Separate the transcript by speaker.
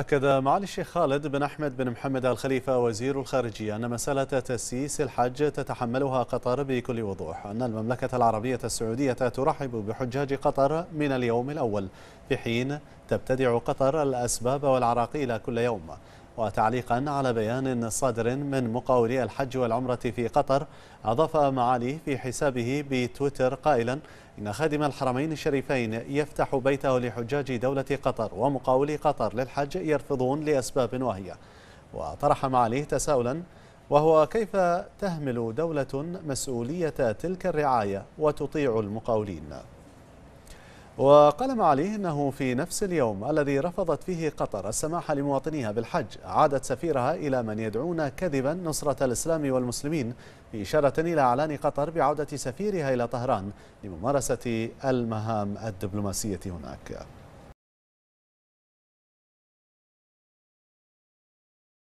Speaker 1: أكد معالي الشيخ خالد بن أحمد بن محمد الخليفة وزير الخارجية أن مسألة تسييس الحج تتحملها قطر بكل وضوح أن المملكة العربية السعودية ترحب بحجاج قطر من اليوم الأول في حين تبتدع قطر الأسباب والعراقيل كل يوم وتعليقا على بيان صادر من مقاولي الحج والعمرة في قطر أضاف معالي في حسابه بتويتر قائلا إن خادم الحرمين الشريفين يفتح بيته لحجاج دولة قطر ومقاولي قطر للحج يرفضون لأسباب وهي وطرح معاليه تساؤلا وهو كيف تهمل دولة مسؤولية تلك الرعاية وتطيع المقاولين وقال معالي أنه في نفس اليوم الذي رفضت فيه قطر السماح لمواطنيها بالحج عادت سفيرها إلى من يدعون كذبا نصرة الإسلام والمسلمين بإشارة إلى إعلان قطر بعودة سفيرها إلى طهران لممارسة المهام الدبلوماسية هناك